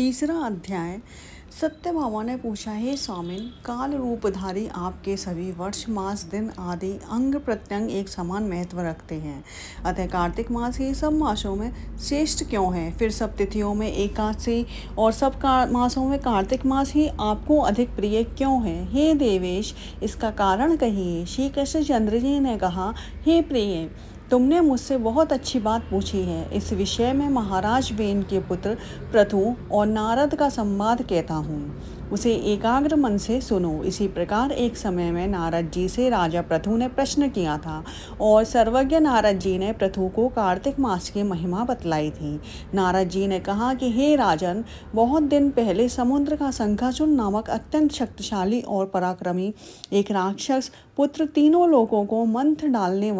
तीसरा अध्याय सत्य भामा ने पूछा हे स्वामिन काल रूपधारी आपके सभी वर्ष मास दिन आदि अंग प्रत्यंग एक समान महत्व रखते हैं अतः कार्तिक मास ही सब मासों में श्रेष्ठ क्यों है फिर सब तिथियों में एकादशी और सब का, मासों में कार्तिक मास ही आपको अधिक प्रिय क्यों है हे देवेश इसका कारण कहिए श्री कृष्ण चंद्र जी ने कहा हे प्रिय तुमने मुझसे बहुत अच्छी बात पूछी है इस विषय में महाराज बेन के पुत्र प्रथु और नारद का संवाद कहता हूँ उसे एकाग्र मन से सुनो इसी प्रकार एक समय में नारद जी से राजा प्रथु ने प्रश्न किया था और सर्वज्ञ नारद जी ने प्रथु को कार्तिक मास की महिमा बतलाई थी नारद जी ने कहा कि हे राजन बहुत दिन पहले समुद्र का संखासुन नामक अत्यंत शक्तिशाली और पराक्रमी एक राक्षस पुत्र तीनों लोगों को मंथ डालने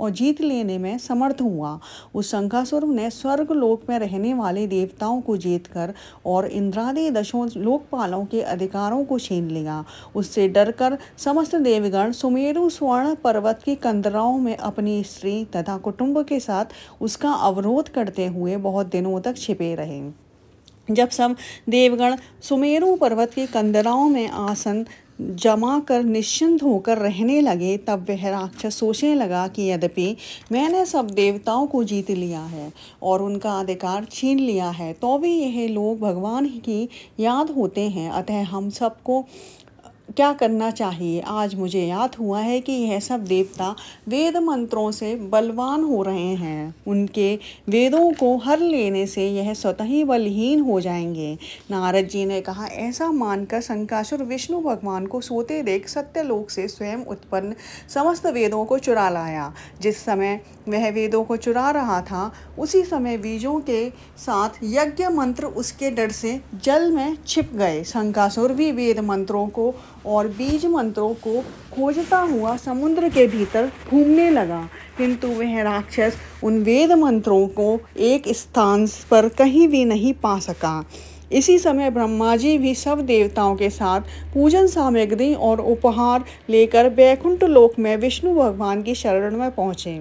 और जीत लेने में समर्थ हुआ उस शंखासुर ने स्वर्ग लोक में रहने वाले देवताओं को जीतकर और इंद्रादि दशों लोकपालों देवताओं के अधिकारों को छीन लिया उससे डरकर समस्त देवगण सुमेरु स्वर्ण पर्वत की कंदराओं में अपनी स्त्री तथा कुटुंब के साथ उसका अवरोध करते हुए बहुत दिनों तक छिपे रहे जब सब देवगण सुमेरु पर्वत की कंदराओं में आसन जमा कर निश्चिंत होकर रहने लगे तब वह राक्षस सोचने लगा कि यद्यपि मैंने सब देवताओं को जीत लिया है और उनका अधिकार छीन लिया है तो भी यह लोग भगवान की याद होते हैं अतः हम सबको क्या करना चाहिए आज मुझे याद हुआ है कि यह सब देवता वेद मंत्रों से बलवान हो रहे हैं उनके वेदों को हर लेने से यह स्वतः ही बलहीन हो जाएंगे नारद जी ने कहा ऐसा मानकर शंकासुर विष्णु भगवान को सोते देख सत्यलोक से स्वयं उत्पन्न समस्त वेदों को चुरा लाया जिस समय वह वेदों को चुरा रहा था उसी समय बीजों के साथ यज्ञ मंत्र उसके डर से जल में छिप गए शंकासुर भी वेद मंत्रों को और बीज मंत्रों को खोजता हुआ समुद्र के भीतर घूमने लगा किंतु वह राक्षस उन वेद मंत्रों को एक स्थान पर कहीं भी नहीं पा सका इसी समय ब्रह्मा जी भी सब देवताओं के साथ पूजन सामग्री और उपहार लेकर बैकुंठ लोक में विष्णु भगवान की शरण में पहुँचे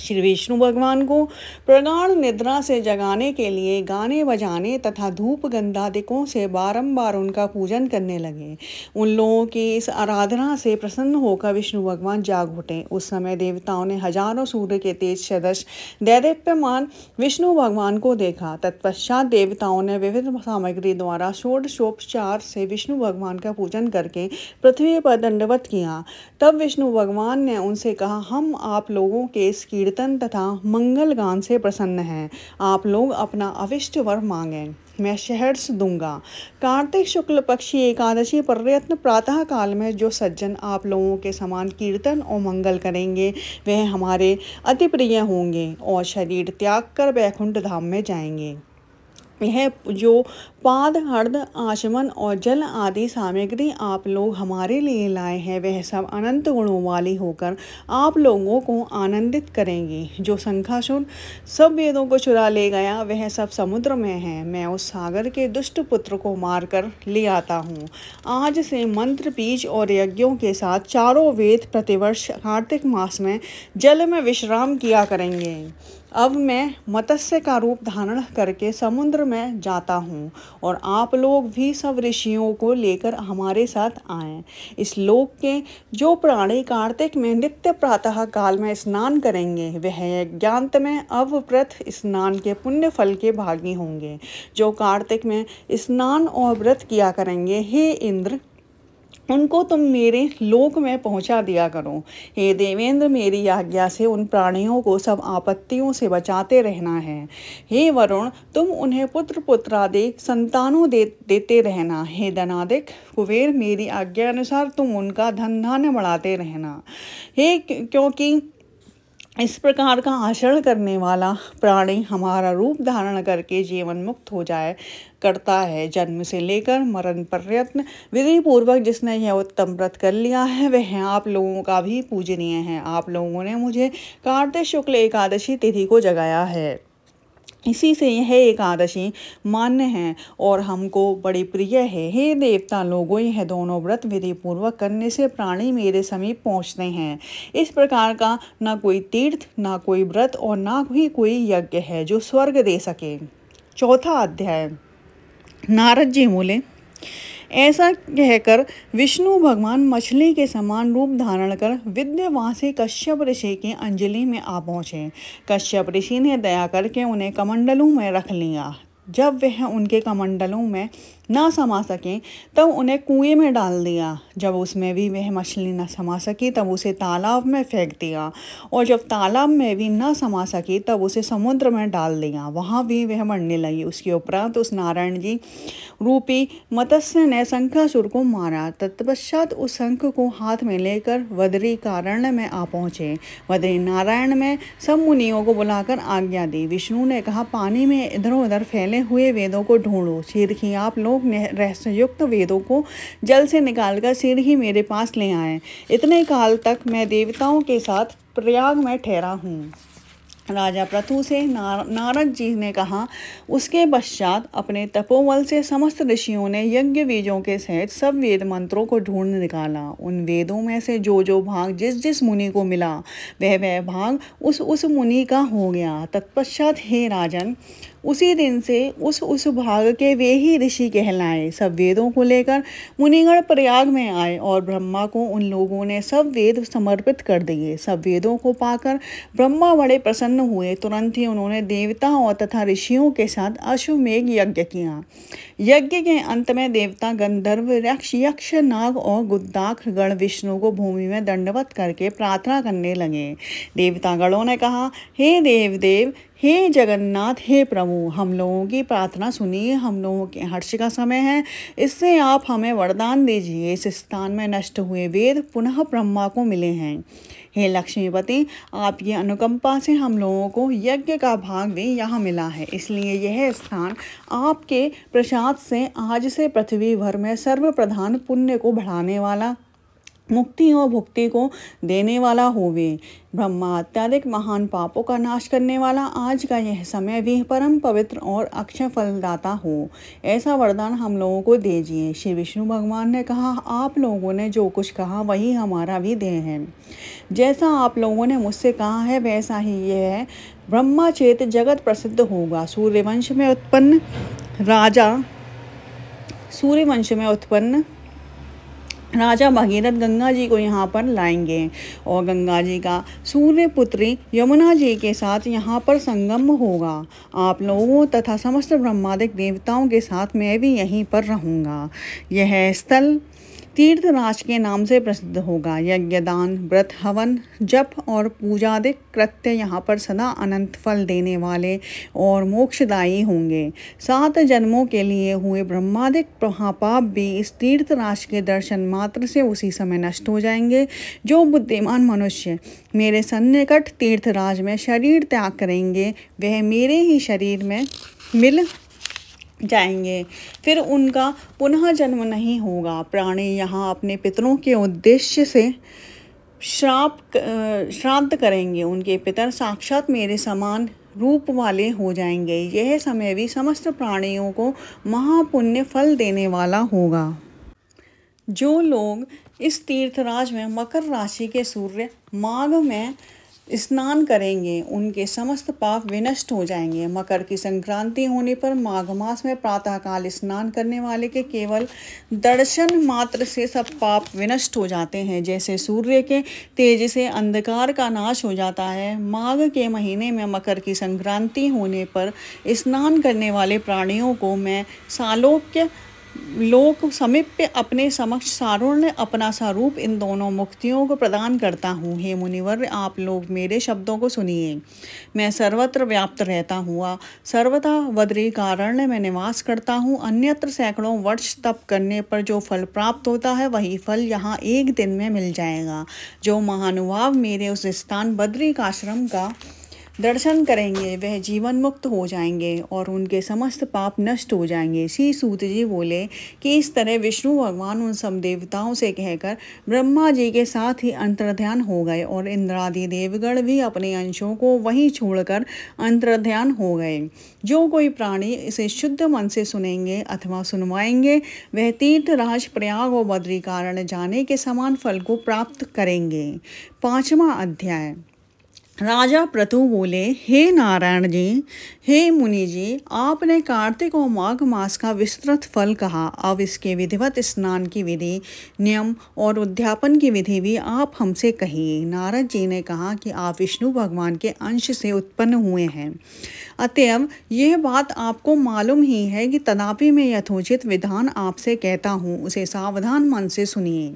श्री विष्णु भगवान को प्रगाढ़ निद्रा से जगाने के लिए गाने बजाने तथा धूप गंधादिकों से बारंबार उनका पूजन करने लगे उन लोगों की इस आराधना से प्रसन्न होकर विष्णु भगवान जाग उठे उस समय देवताओं ने हजारों सूर्य के तेज सदस्य दैदिप्यमान विष्णु भगवान को देखा तत्पश्चात देवताओं ने विविध सामग्री द्वारा षोडशोपचार से विष्णु भगवान का पूजन करके पृथ्वी पर दंडवत किया तब विष्णु भगवान ने उनसे कहा हम आप लोगों के इसकी कीर्तन तथा मंगल गान से प्रसन्न हैं आप लोग अपना अविष्ट वर मांगें मैं शहर से दूंगा कार्तिक शुक्ल पक्षी एकादशी पर प्रयत्न प्रातः काल में जो सज्जन आप लोगों के समान कीर्तन और मंगल करेंगे वह हमारे अति प्रिय होंगे और शरीर त्याग कर वैकुंठध धाम में जाएंगे यह जो पाद हर्द आचमन और जल आदि सामग्री आप लोग हमारे लिए लाए हैं वह सब अनंत गुणों वाली होकर आप लोगों को आनंदित करेंगी जो शंखासुर सब वेदों को चुरा ले गया वह सब समुद्र में है मैं उस सागर के दुष्ट पुत्र को मारकर ले आता हूँ आज से मंत्र बीज और यज्ञों के साथ चारों वेद प्रतिवर्ष कार्तिक मास में जल में विश्राम किया करेंगे अब मैं मत्स्य का रूप धारण करके समुद्र में जाता हूँ और आप लोग भी सब ऋषियों को लेकर हमारे साथ आए इस लोक के जो प्राणी कार्तिक में नित्य प्रातः काल में स्नान करेंगे वह ज्ञात में अवव्रत स्नान के पुण्य फल के भागी होंगे जो कार्तिक में स्नान और व्रत किया करेंगे हे इंद्र उनको तुम मेरे लोक में पहुंचा दिया करो हे देवेंद्र मेरी आज्ञा से उन प्राणियों को सब आपत्तियों से बचाते रहना है हे वरुण तुम उन्हें पुत्र पुत्रादि संतानों दे देते रहना हे धनादिक कुबेर मेरी आज्ञा अनुसार तुम उनका धन धान्य बढ़ाते रहना हे क्योंकि इस प्रकार का आचरण करने वाला प्राणी हमारा रूप धारण करके जीवन मुक्त हो जाए करता है जन्म से लेकर मरण पर्यत्न विधि पूर्वक जिसने यह उत्तम व्रत कर लिया है वह आप लोगों का भी पूजनीय है आप लोगों ने मुझे कार्तिक शुक्ल एकादशी तिथि को जगाया है इसी से यह एकादशी मान्य है और हमको बड़े प्रिय है हे देवता लोगों यह दोनों व्रत विधि पूर्वक करने से प्राणी मेरे समीप पहुँचते हैं इस प्रकार का ना कोई तीर्थ ना कोई व्रत और ना ही कोई यज्ञ है जो स्वर्ग दे सके चौथा अध्याय नारद जी बोले ऐसा कहकर विष्णु भगवान मछली के समान रूप धारण कर विद्यवासी कश्यप ऋषि की अंजलि में आ पहुँचे कश्यप ऋषि ने दया करके उन्हें कमंडलों में रख लिया जब वह उनके कमंडलों में ना समा सकें तब उन्हें कुएं में डाल दिया जब उसमें भी वह मछली न समा सकी तब उसे तालाब में फेंक दिया और जब तालाब में भी न समा सकी तब उसे समुद्र में डाल दिया वहाँ भी वह मरने लगी उसके उपरांत उस नारायण जी रूपी मत्स्य ने शंखासुर को मारा तत्पश्चात उस शंख को हाथ में लेकर वदरी कारण में आ पहुँचे वदरी नारायण में सब मुनियों को बुलाकर आज्ञा दी विष्णु ने कहा पानी में इधर उधर फैले हुए वेदों को ढूंढो शीर्खी आप लोग अमोघ रहस्ययुक्त वेदों को जल से निकालकर सिर ही मेरे पास ले आए इतने काल तक मैं देवताओं के साथ प्रयाग में ठहरा हूँ राजा प्रथु से नार, नारद जी ने कहा उसके पश्चात अपने तपोवल से समस्त ऋषियों ने यज्ञ वेदों के सहित सब वेद मंत्रों को ढूंढ निकाला उन वेदों में से जो जो भाग जिस जिस मुनि को मिला वह वह भाग उस उस मुनि का हो गया तत्पश्चात हे राजन उसी दिन से उस उस भाग के वे ही ऋषि कहलाए सब वेदों को लेकर मुनिगण प्रयाग में आए और ब्रह्मा को उन लोगों ने सब वेद समर्पित कर दिए सब वेदों को पाकर ब्रह्मा बड़े प्रसन्न हुए तुरंत ही उन्होंने देवताओं तथा ऋषियों के साथ अश्वमेघ यज्ञ किया यज्ञ के अंत में देवता गंधर्व यक्ष यक्ष नाग और गुद्दाख गण विष्णु को भूमि में दंडवत करके प्रार्थना करने लगे देवतागणों ने कहा हे देवदेव हे जगन्नाथ हे प्रभु हम लोगों की प्रार्थना सुनिए हम लोगों के हर्ष का समय है इससे आप हमें वरदान दीजिए इस स्थान में नष्ट हुए वेद पुनः ब्रह्मा को मिले हैं हे लक्ष्मीपति आप ये अनुकंपा से हम लोगों को यज्ञ का भाग भी यहाँ मिला है इसलिए यह स्थान आपके प्रसाद से आज से पृथ्वी भर में सर्वप्रधान पुण्य को बढ़ाने वाला मुक्ति और भुक्ति को देने वाला होवे ब्रह्मा अत्याधिक महान पापों का नाश करने वाला आज का यह समय भी परम पवित्र और अक्षय फलदाता हो ऐसा वरदान हम लोगों को दीजिए श्री विष्णु भगवान ने कहा आप लोगों ने जो कुछ कहा वही हमारा भी देह है जैसा आप लोगों ने मुझसे कहा है वैसा ही यह है ब्रह्मा चेत जगत प्रसिद्ध होगा सूर्यवंश में उत्पन्न राजा सूर्यवंश में उत्पन्न राजा भगीरथ गंगा जी को यहाँ पर लाएंगे और गंगा जी का सूर्य पुत्री यमुना जी के साथ यहाँ पर संगम होगा आप लोगों तथा समस्त ब्रह्मादिक देवताओं के साथ मैं भी यहीं पर रहूँगा यह स्थल तीर्थराज के नाम से प्रसिद्ध होगा यज्ञदान व्रत हवन जप और पूजादिक कृत्य यहाँ पर सदा अनंत फल देने वाले और मोक्षदायी होंगे सात जन्मों के लिए हुए ब्रह्मादिक महापाप भी इस तीर्थराज के दर्शन मात्र से उसी समय नष्ट हो जाएंगे जो बुद्धिमान मनुष्य मेरे सन्निकट तीर्थराज में शरीर त्याग करेंगे वह मेरे ही शरीर में मिल जाएंगे फिर उनका पुनः जन्म नहीं होगा प्राणी यहाँ अपने पितरों के उद्देश्य से श्राप श्राद्ध करेंगे उनके पितर साक्षात मेरे समान रूप वाले हो जाएंगे यह समय भी समस्त प्राणियों को महापुण्य फल देने वाला होगा जो लोग इस तीर्थराज में मकर राशि के सूर्य माघ में स्नान करेंगे उनके समस्त पाप विनष्ट हो जाएंगे मकर की संक्रांति होने पर माघ मास में प्रातःकाल स्नान करने वाले के केवल दर्शन मात्र से सब पाप विनष्ट हो जाते हैं जैसे सूर्य के तेज से अंधकार का नाश हो जाता है माघ के महीने में मकर की संक्रांति होने पर स्नान करने वाले प्राणियों को मैं सालोक्य लोक समीप्य अपने समक्ष सारुण्य अपना स्वरूप इन दोनों मुक्तियों को प्रदान करता हूँ हे मुनिवर आप लोग मेरे शब्दों को सुनिए मैं सर्वत्र व्याप्त रहता हुआ सर्वथा वद्री कारण्य में निवास करता हूँ अन्यत्र सैकड़ों वर्ष तप करने पर जो फल प्राप्त होता है वही फल यहाँ एक दिन में मिल जाएगा जो महानुभाव मेरे उस स्थान बद्री आश्रम का दर्शन करेंगे वह जीवन मुक्त हो जाएंगे और उनके समस्त पाप नष्ट हो जाएंगे श्री सूत जी बोले कि इस तरह विष्णु भगवान उन सब देवताओं से कहकर ब्रह्मा जी के साथ ही अंतर्ध्यान हो गए और इंद्रादि देवगण भी अपने अंशों को वहीं छोड़कर अंतर्ध्यान हो गए जो कोई प्राणी इसे शुद्ध मन से सुनेंगे अथवा सुनवाएंगे वह तीर्थ राज प्रयाग और बद्री कारण जाने के समान फल को प्राप्त करेंगे पांचवा अध्याय राजा प्रतु बोले हे नारायण जी हे मुनि जी आपने कार्तिक और माघ मास का विस्तृत फल कहा अब इसके विधिवत स्नान की विधि नियम और उद्यापन की विधि भी आप हमसे कहिए नारद जी ने कहा कि आप विष्णु भगवान के अंश से उत्पन्न हुए हैं अतएव यह बात आपको मालूम ही है कि तदापि मैं यथोचित विधान आपसे कहता हूँ उसे सावधान मन से सुनिए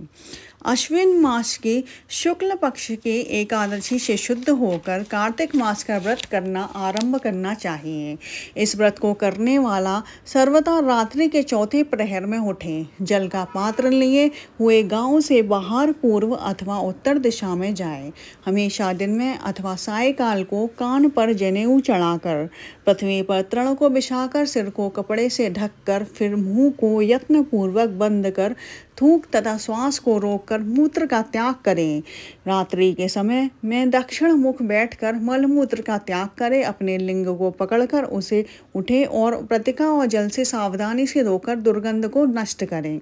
अश्विन मास के शुक्ल पक्ष के एकादशी से शुद्ध होकर कार्तिक मास का व्रत करना आरंभ करना चाहिए इस व्रत को करने वाला सर्वथा रात्रि के चौथे प्रहर में उठे जल का पात्र लिए हुए गांव से बाहर पूर्व अथवा उत्तर दिशा में जाए हमेशा दिन में अथवा सायकाल को कान पर जनेऊ चढ़ाकर पृथ्वी पर तृण को बिछाकर सिर को कपड़े से ढककर फिर मुंह को यत्नपूर्वक बंद कर थूक तथा श्वास को रोक कर मूत्र का त्याग करें रात्रि के समय में दक्षिण मुख बैठकर मलमूत्र का त्याग करें अपने लिंग को पकड़कर उसे उठें और प्रतिका और जल से सावधानी से धोकर दुर्गंध को नष्ट करें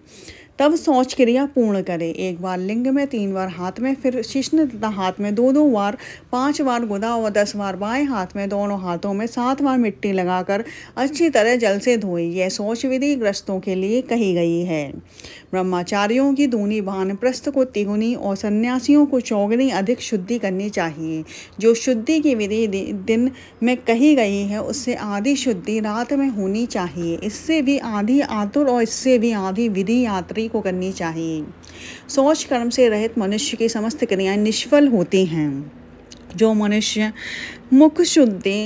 तब सोच क्रिया पूर्ण करें एक बार लिंग में तीन बार हाथ में फिर शिश्न तथा हाथ में दो दो बार पांच बार गुदा और दस बार बाएं हाथ में दोनों हाथों में सात बार मिट्टी लगाकर अच्छी तरह जल से धोएं यह सोच विधि ग्रस्तों के लिए कही गई है ब्रह्माचार्यों की दूनी भानप्रस्थ को तिगुनी और सन्यासियों को चौगनी अधिक शुद्धि करनी चाहिए जो शुद्धि की विधि दिन में कही गई है उससे आधी शुद्धि रात में होनी चाहिए इससे भी आधी आतुर और इससे भी आधी विधि यात्री स्त्री को करनी चाहिए सोच कर्म से रहित मनुष्य की समस्त क्रियाएं निष्फल होती हैं जो मनुष्य मुख शुद्धि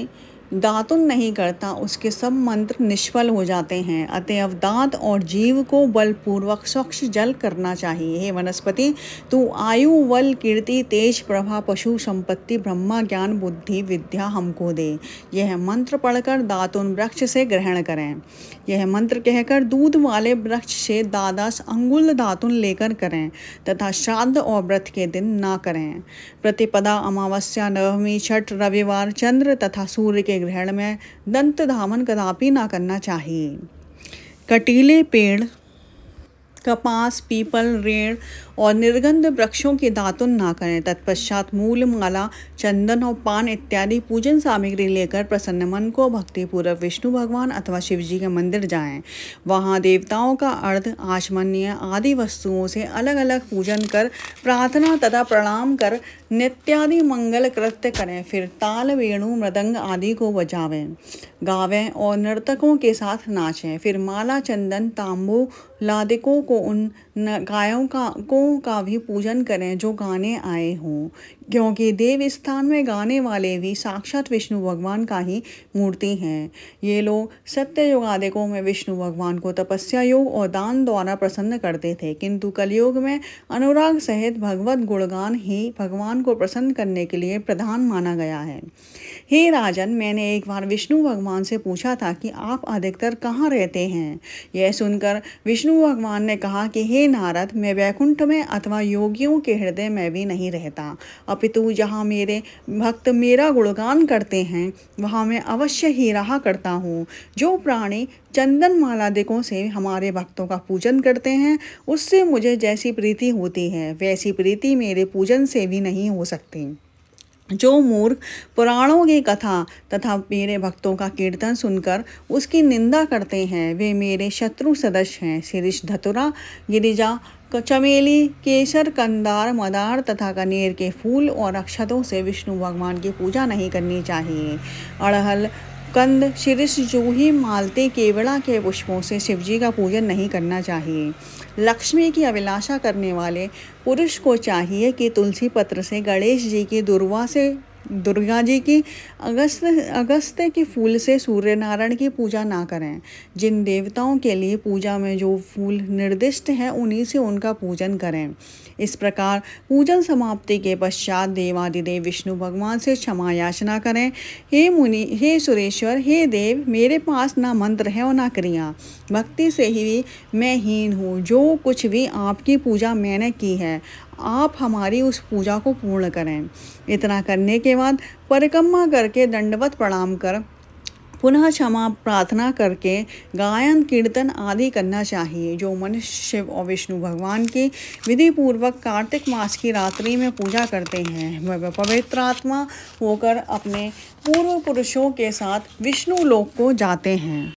दातुन नहीं करता उसके सब मंत्र निष्फल हो जाते हैं अतएव दांत और जीव को बलपूर्वक स्वच्छ जल करना चाहिए हे वनस्पति तू आयु बल कीर्ति तेज प्रभा पशु संपत्ति ब्रह्मा ज्ञान बुद्धि विद्या हमको दे यह मंत्र पढ़कर दातुन वृक्ष से ग्रहण करें यह मंत्र कहकर दूध वाले वृक्ष से दादास अंगुल दातुन लेकर करें तथा श्राद्ध और व्रत के दिन ना करें प्रतिपदा अमावस्या नवमी छठ रविवार चंद्र तथा सूर्य के ग्रहण में दंत धामन कदापि ना करना चाहिए कटीले पेड़ कपास पीपल रेड़ और निर्गंध वृक्षों के दातुन ना करें तत्पश्चात मूल माला चंदन और पान इत्यादि पूजन सामग्री लेकर प्रसन्न मन को भक्तिपूर्वक विष्णु भगवान अथवा शिव जी के मंदिर जाए वहाँ देवताओं का अर्ध आचमनीय आदि वस्तुओं से अलग अलग पूजन कर प्रार्थना तथा प्रणाम कर नित्यादि मंगल कृत्य करें फिर ताल वेणु मृदंग आदि को बजावें गावें और नर्तकों के साथ नाचें फिर माला चंदन तांबू लादिकों को उन गायों का को गीतों का भी पूजन करें जो गाने आए हों क्योंकि देव स्थान में गाने वाले भी साक्षात विष्णु भगवान का ही मूर्ति हैं ये लोग सत्य युगादिकों में विष्णु भगवान को तपस्या योग और दान द्वारा प्रसन्न करते थे किंतु कलयुग में अनुराग सहित भगवत गुणगान ही भगवान को प्रसन्न करने के लिए प्रधान माना गया है हे राजन मैंने एक बार विष्णु भगवान से पूछा था कि आप अधिकतर कहाँ रहते हैं यह सुनकर विष्णु भगवान ने कहा कि हे नारद मैं वैकुंठ में अथवा योगियों के हृदय में भी नहीं रहता अपितु जहाँ मेरे भक्त मेरा गुणगान करते हैं वहाँ मैं अवश्य ही रहा करता हूँ जो प्राणी चंदन मालादिकों से हमारे भक्तों का पूजन करते हैं उससे मुझे जैसी प्रीति होती है वैसी प्रीति मेरे पूजन से भी नहीं हो सकती जो मूर्ख पुराणों की कथा तथा मेरे भक्तों का कीर्तन सुनकर उसकी निंदा करते हैं वे मेरे शत्रु सदस्य हैं शिरीष धतुरा गिरिजा चमेली केसर कंदार मदार तथा कनेर के फूल और अक्षतों से विष्णु भगवान की पूजा नहीं करनी चाहिए अड़हल कंद शिरीष जूही मालते केवड़ा के पुष्पों से शिवजी का पूजन नहीं करना चाहिए लक्ष्मी की अभिलाषा करने वाले पुरुष को चाहिए कि तुलसी पत्र से गणेश जी की दुर्वा से दुर्गा जी की अगस्त अगस्त के फूल से सूर्य नारायण की पूजा ना करें जिन देवताओं के लिए पूजा में जो फूल निर्दिष्ट हैं उन्हीं से उनका पूजन करें इस प्रकार पूजन समाप्ति के पश्चात देवादिदेव विष्णु भगवान से क्षमा याचना करें हे मुनि हे सुरेश्वर हे देव मेरे पास ना मंत्र है और ना क्रिया भक्ति से ही मैं हीन हूँ जो कुछ भी आपकी पूजा मैंने की है आप हमारी उस पूजा को पूर्ण करें इतना करने के बाद परिक्रमा करके दंडवत प्रणाम कर पुनः क्षमा प्रार्थना करके गायन कीर्तन आदि करना चाहिए जो मनुष्य शिव और विष्णु भगवान की विधि पूर्वक कार्तिक मास की रात्रि में पूजा करते हैं वह पवित्र आत्मा होकर अपने पूर्व पुरुषों के साथ विष्णु लोक को जाते हैं